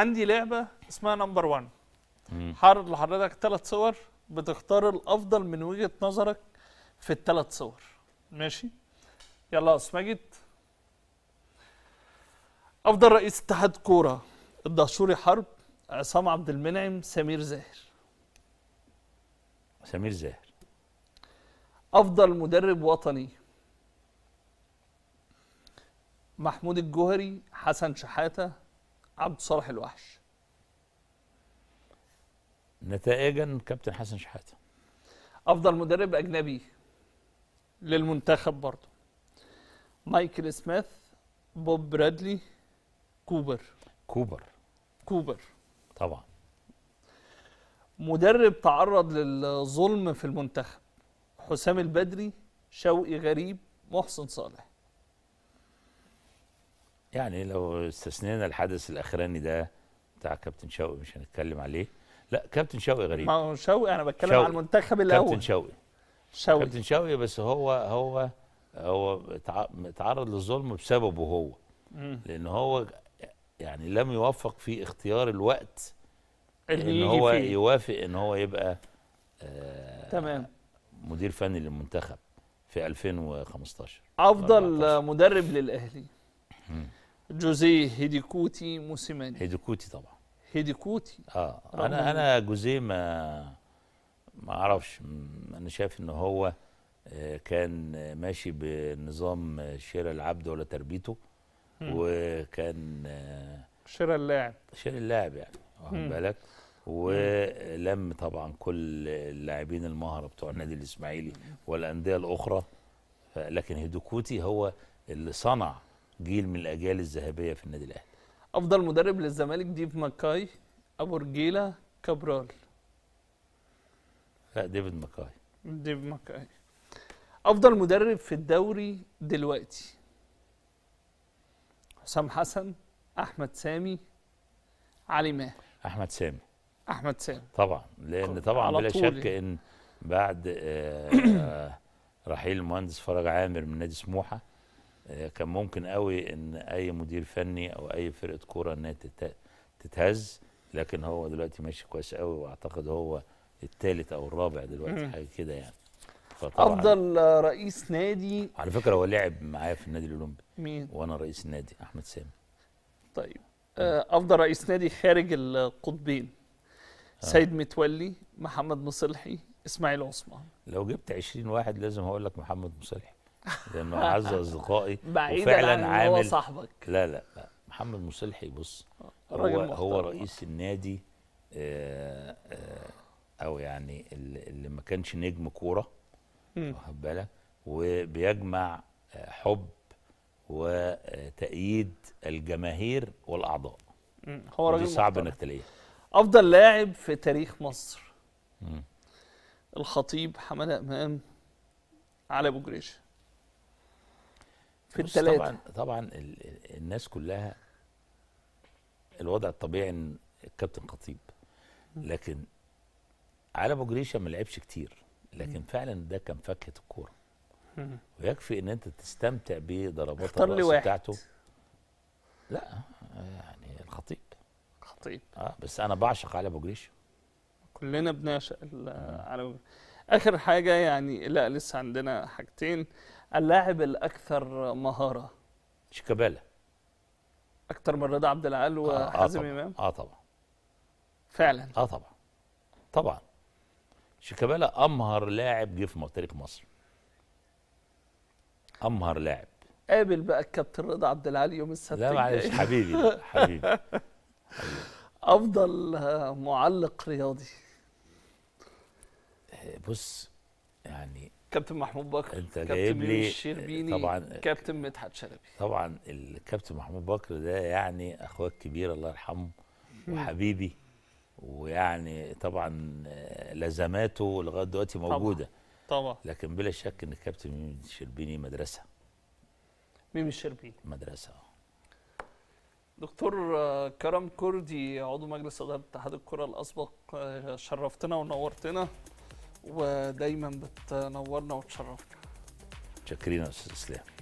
عندي لعبه اسمها نمبر 1 هعرض لحضرتك ثلاث صور بتختار الافضل من وجهه نظرك في الثلاث صور ماشي يلا اسمجد ماجد افضل رئيس اتحاد كوره الدهشوري حرب عصام عبد المنعم سمير زاهر سمير زاهر افضل مدرب وطني محمود الجوهري حسن شحاته عبد صالح الوحش نتائجا كابتن حسن شحاته افضل مدرب اجنبي للمنتخب برضه مايكل سميث بوب برادلي كوبر كوبر كوبر طبعا مدرب تعرض للظلم في المنتخب حسام البدري شوقي غريب محسن صالح يعني لو استثنينا الحدث الاخراني ده بتاع كابتن شوقي مش هنتكلم عليه لا كابتن شوقي غريب ما هو شوقي انا بتكلم شوقي. على المنتخب الاول كابتن شوقي شوقي كابتن شوقي بس هو هو هو اتعرض للظلم بسببه هو مم. لان هو يعني لم يوفق في اختيار الوقت اللي ان هو فيه. يوافق ان هو يبقى آه تمام مدير فني للمنتخب في 2015 افضل 14. مدرب للاهلي جوزيه هيديكوتي موسيماني هيديكوتي طبعا هيديكوتي اه انا انا جوزيه ما ما اعرفش انا شايف ان هو آه، كان ماشي بنظام شراء العبد ولا تربيته وكان آه، شراء اللاعب شراء اللاعب يعني واخد بالك ولم طبعا كل اللاعبين المهره بتوع النادي الاسماعيلي والانديه الاخرى لكن هيدوكوتي هو اللي صنع جيل من الاجيال الذهبيه في النادي الاهلي افضل مدرب للزمالك ديف ماكاي ابو رجيله كابرال لا ديفيد ماكاي ديف ماكاي افضل مدرب في الدوري دلوقتي حسام حسن احمد سامي علي ماهر احمد سامي احمد سامي طبعا لان طبعا بلا شك يعني. ان بعد آآ آه، آآ آه، رحيل المهندس فرج عامر من نادي سموحه آه، كان ممكن قوي ان اي مدير فني او اي فرقه كوره انها تتهز لكن هو دلوقتي ماشي كويس قوي واعتقد هو الثالث او الرابع دلوقتي حاجه كده يعني افضل رئيس نادي على فكره هو لعب معايا في النادي الاولمبي مين وانا رئيس النادي احمد سامي طيب آه، افضل رئيس نادي خارج القطبين آه. سيد متولي محمد مصلحي اسماعيل عثمان لو جبت 20 واحد لازم هقول لك محمد مصلحي لانه اعز اصدقائي وفعلا عامل هو صاحبك لا لا محمد مصلحي بص هو هو رئيس النادي آه، آه، او يعني اللي ما كانش نجم كوره واخد بالك وبيجمع آه، حب وتأييد الجماهير والأعضاء هو راجل صعب انك تلاقيه أفضل لاعب في تاريخ مصر مم. الخطيب حمادة إمام علي أبو جريشة في الثلاثة طبعا طبعا الناس كلها الوضع الطبيعي ان الكابتن خطيب لكن علي ابو جريشه ما لعبش كتير لكن فعلا ده كان فاكهه الكوره ويكفي ان انت تستمتع بضربات الراس بتاعته لا آه، يعني الخطيب خطيب اه بس انا بعشق علي ابو جريشه كلنا بنعشق علي اخر حاجه يعني لا لسه عندنا حاجتين اللاعب الاكثر مهاره شيكابالا اكثر من رضا عبد العال آه، آه وحازم امام اه طبعا فعلا اه طبعا طبعا شيكابالا امهر لاعب جه في تاريخ مصر امهر لاعب قابل بقى الكابتن رضا عبد العال يوم السبت لا معلش حبيبي حبيبي افضل آه، معلق رياضي بص يعني كابتن محمود بكر انت جايب لي الشربيني طبعا كابتن مدحت شلبي طبعا الكابتن محمود بكر ده يعني اخويا الكبير الله يرحمه وحبيبي ويعني طبعا لزماته لغايه دلوقتي موجوده طبعا, طبعا. لكن بلا شك ان الكابتن ميم الشربيني مدرسه ميم الشربيني مدرسه دكتور آه، كرم كردي عضو مجلس اداره اتحاد الكره الاسبق آه، شرفتنا ونورتنا ودايما بتنورنا وتشرفنا شكرا يا استاذ اسلام